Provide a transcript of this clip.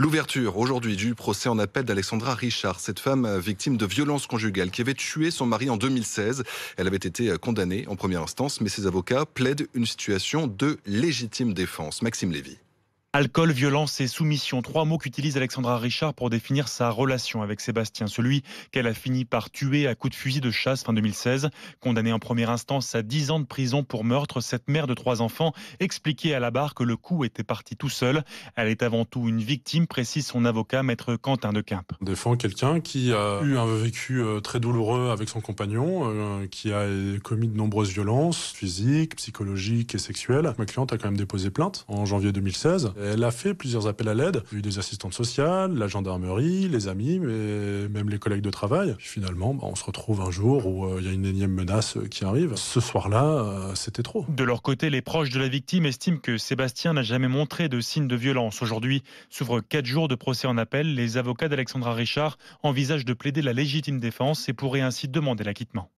L'ouverture aujourd'hui du procès en appel d'Alexandra Richard, cette femme euh, victime de violences conjugales qui avait tué son mari en 2016. Elle avait été euh, condamnée en première instance, mais ses avocats plaident une situation de légitime défense. Maxime Lévy. Alcool, violence et soumission, trois mots qu'utilise Alexandra Richard pour définir sa relation avec Sébastien, celui qu'elle a fini par tuer à coup de fusil de chasse fin 2016, Condamnée en première instance à 10 ans de prison pour meurtre, cette mère de trois enfants expliquait à la barre que le coup était parti tout seul. Elle est avant tout une victime, précise son avocat, maître Quentin de Quimpe. On défend quelqu'un qui a eu un vécu euh, très douloureux avec son compagnon, euh, qui a commis de nombreuses violences physiques, psychologiques et sexuelles. Ma cliente a quand même déposé plainte en janvier 2016. Euh, elle a fait plusieurs appels à l'aide. vu des assistantes sociales, la gendarmerie, les amis, mais même les collègues de travail. finalement, bah, on se retrouve un jour où euh, il y a une énième menace euh, qui arrive. Ce soir-là, c'était trop. De leur côté, les proches de la victime estiment que Sébastien n'a jamais montré de signe de violence. Aujourd'hui, s'ouvrent quatre jours de procès en appel. Les avocats d'Alexandra Richard envisagent de plaider la légitime défense et pourraient ainsi demander l'acquittement.